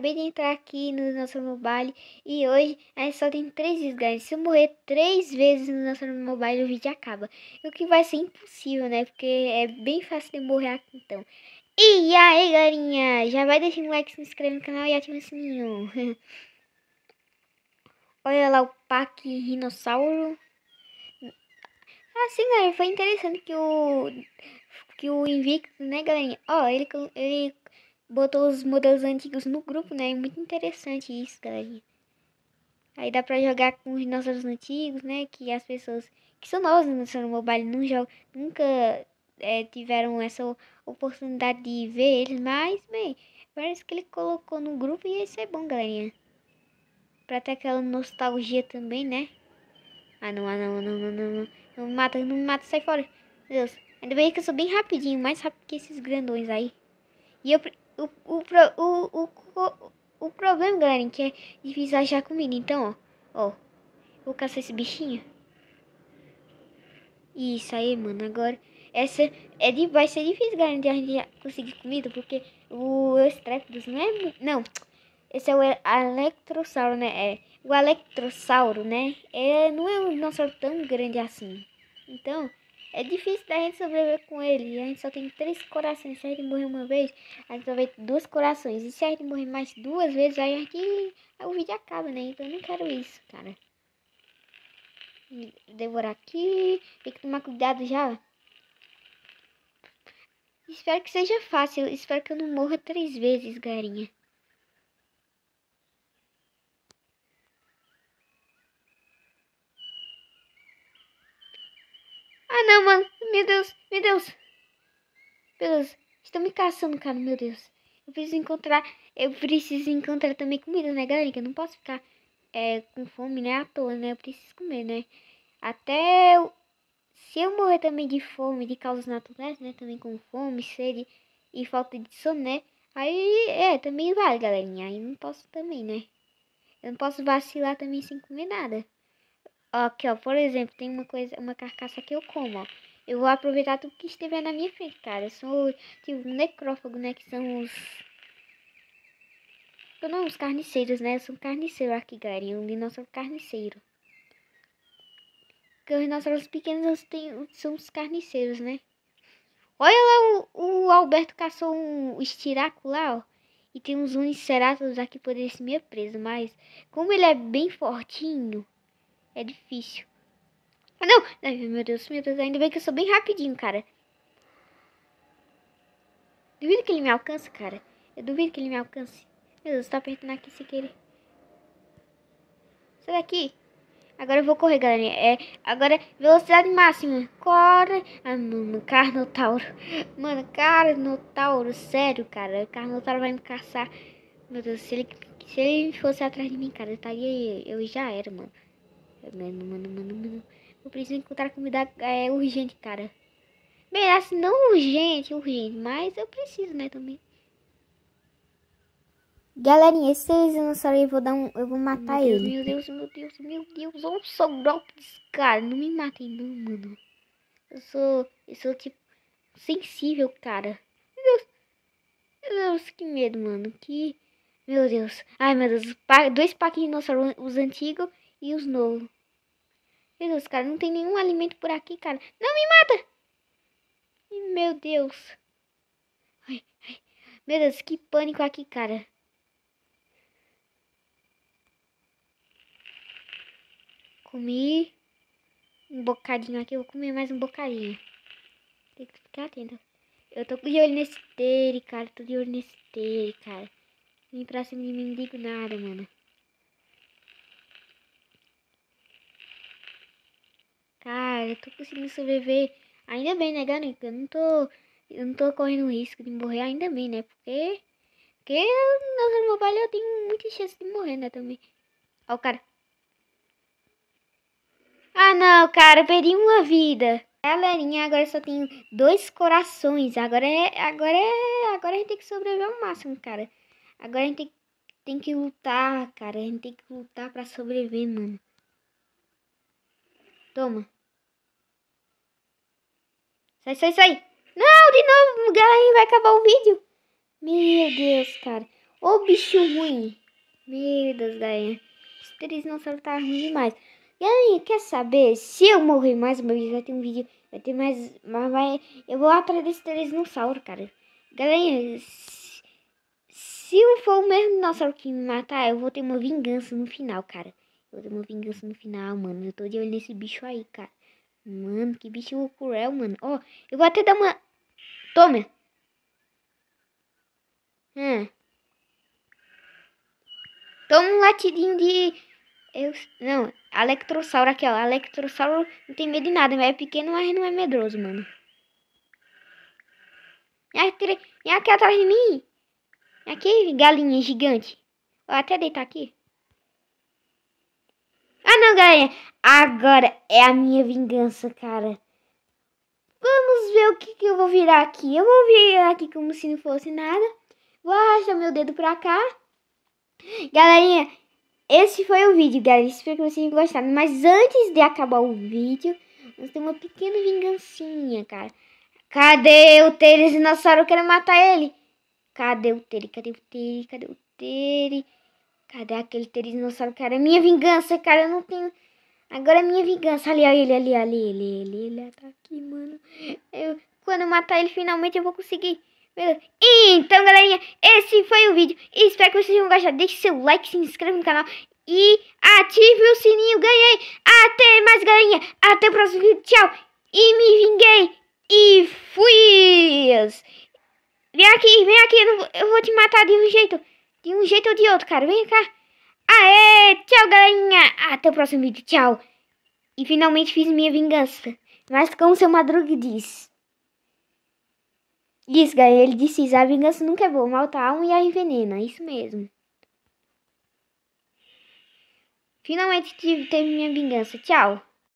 acabei de entrar aqui no nosso mobile e hoje a gente só tem três vezes, Se eu morrer três vezes no nosso mobile, o vídeo acaba. O que vai ser impossível, né? Porque é bem fácil de morrer aqui, então. E aí, galerinha, já vai deixando o like, se inscreve no canal e ativa o sininho. Olha lá o pack Rinossauro. Assim, galera, foi interessante que o que o Invicto, né, galerinha? Ó, ele, ele botou os modelos antigos no grupo, né? É muito interessante isso, galerinha. Aí dá pra jogar com os dinossauros antigos, né? Que as pessoas que são novas no seu mobile não jogam, nunca é, tiveram essa oportunidade de ver eles, mas, bem, parece que ele colocou no grupo e isso é bom, galerinha. Pra ter aquela nostalgia também, né? Ah, não, ah, não, não, não, não, não. Não me mata, não me mata, sai fora. Meu Deus. Ainda bem que eu sou bem rapidinho, mais rápido que esses grandões aí. E eu o, o, o, o, o problema, galera, é que é difícil achar comida. Então, ó, ó, vou caçar esse bichinho. Isso aí, mano, agora... Essa é de, vai ser difícil, galera, de a gente conseguir comida, porque o Streptos não é... Não, esse é o Electrossauro, né? É, o Electrossauro, né? É, não é um dinossauro tão grande assim. Então, é difícil da gente sobreviver com ele. A gente só tem três corações. Se a gente morrer uma vez, a gente só vê dois corações. E se a gente morrer mais duas vezes, aí aqui é o vídeo acaba, né? Então eu não quero isso, cara. Devorar aqui. Tem que tomar cuidado já. Espero que seja fácil. Espero que eu não morra três vezes, galerinha. Meu Deus. Meu Deus. Estão me caçando, cara. Meu Deus. Eu preciso encontrar. Eu preciso encontrar também comida, né, galera? Que eu não posso ficar é, com fome, né? À toa, né? Eu preciso comer, né? Até eu... se eu morrer também de fome, de causas naturais, né? Também com fome, sede e falta de sono, né? Aí é, também vale, galerinha. Aí não posso também, né? Eu não posso vacilar também sem comer nada. aqui, ó, por exemplo, tem uma coisa, uma carcaça que eu como, ó. Eu vou aproveitar tudo que estiver na minha frente, cara. Eu sou tipo necrófago, né? Que são os. Eu não, os carniceiros, né? Eu sou um carniceiro aqui, galerinha. Um dinossauro carniceiro. Porque os dinossauros pequenos têm, são os carniceiros, né? Olha lá, o, o Alberto caçou um estiraco lá, ó. E tem uns uniceratos aqui por esse meio preso. Mas, como ele é bem fortinho, é difícil. Ah, não! Ai, meu Deus, meu Deus, ainda bem que eu sou bem rapidinho, cara. Duvido que ele me alcance, cara. Eu duvido que ele me alcance. Meu Deus, tá apertando aqui sem querer. Sai daqui! Agora eu vou correr, galerinha. É, agora velocidade máxima. Corre. Ah, mano, Carnotauro. Mano, Carnotauro, sério, cara. Carnotauro vai me caçar. Meu Deus, se ele, se ele fosse atrás de mim, cara, eu estaria. Eu já era, mano. Mano, mano, mano, mano. Eu preciso encontrar comida é, urgente, cara. Bem, assim, não urgente, urgente, mas eu preciso, né, também. Galerinha, esse dinossauro eu vou dar um. Eu vou matar meu Deus, ele. Meu Deus, meu Deus, meu Deus, olha o drop desse cara. Não me matem não, mano. Eu sou. Eu sou tipo sensível, cara. Meu Deus. Meu Deus, que medo, mano. Que. Meu Deus. Ai, meu Deus. Dois packs de dinossauro, os antigos e os novos. Jesus, cara, não tem nenhum alimento por aqui, cara. Não me mata! Meu Deus. Ai, ai. Meu Deus, que pânico aqui, cara. Comi um bocadinho aqui. Eu vou comer mais um bocadinho. Tem que ficar atento. Eu tô de olho nesse tere, cara. Tô de olho nesse tere, cara. Vem pra cima de mim, não digo nada, mano. cara. Eu tô conseguindo sobreviver. Ainda bem, né, garanta? Eu não tô. Eu não tô correndo risco de morrer ainda bem, né? Porque. Porque no mobile eu tenho muita chance de morrer, né? Também. Ó, o cara. Ah, não, cara. Eu perdi uma vida. Galerinha, agora só tenho dois corações. Agora é. Agora é. Agora a gente tem que sobreviver ao máximo, cara. Agora a gente tem, tem que lutar, cara. A gente tem que lutar pra sobreviver, mano. Toma. Sai, sai, sai. Não, de novo, galera, vai acabar o vídeo. Meu Deus, cara. Ô, bicho ruim. Meu Deus, galera. Os três não tá ruim demais. Galerinha, quer saber? Se eu morrer mais uma vez, vai ter um vídeo. Vai ter mais. Mas vai. Eu vou atrás desse sauro, cara. Galerinha, se, eu for o mesmo dinossauro que me matar, eu vou ter uma vingança no final, cara. Eu vou ter uma vingança no final, mano. Eu tô de olho nesse bicho aí, cara. Mano, que bicho cruel, é, mano. Ó, oh, eu vou até dar uma... Toma. É. Toma um latidinho de... Eu... Não, Alectrossauro aqui, ó. Alectrossauro não tem medo de nada. É pequeno, mas não é medroso, mano. Vem aqui atrás de mim. Aqui, galinha gigante. Vou até deitar aqui não ganha. Agora é a minha vingança, cara. Vamos ver o que, que eu vou virar aqui. Eu vou virar aqui como se não fosse nada. Vou arrastar meu dedo pra cá. Galerinha, esse foi o vídeo, galera. Espero que vocês tenham gostado. Mas antes de acabar o vídeo, nós temos uma pequena vingancinha, cara. Cadê o Tere? Dinossauro querendo matar ele. Cadê o Tere? Cadê o Tere? Cadê o Tere? Cadê aquele tirinossauro, cara? Minha vingança, cara, eu não tenho... Agora é minha vingança. Ali, ali, ali, ali, ele, ele, ele tá aqui, mano. Eu, quando eu matar ele, finalmente eu vou conseguir. Então, galerinha, esse foi o vídeo. Espero que vocês tenham gostado. Deixe seu like, se inscreva no canal e ative o sininho. Ganhei! Até mais, galerinha. Até o próximo vídeo. Tchau. E me vinguei. E fui! Vem aqui, vem aqui. Eu, vou te matar de um jeito de um jeito ou de outro, cara. Vem cá. Aê, tchau, galerinha. Até o próximo vídeo, tchau. E finalmente fiz minha vingança. Mas como seu Madruga diz. Isso, galera, ele disse isso. A vingança nunca é boa. Malta tá um alma e a envenena. Isso mesmo. Finalmente tive, teve minha vingança. Tchau.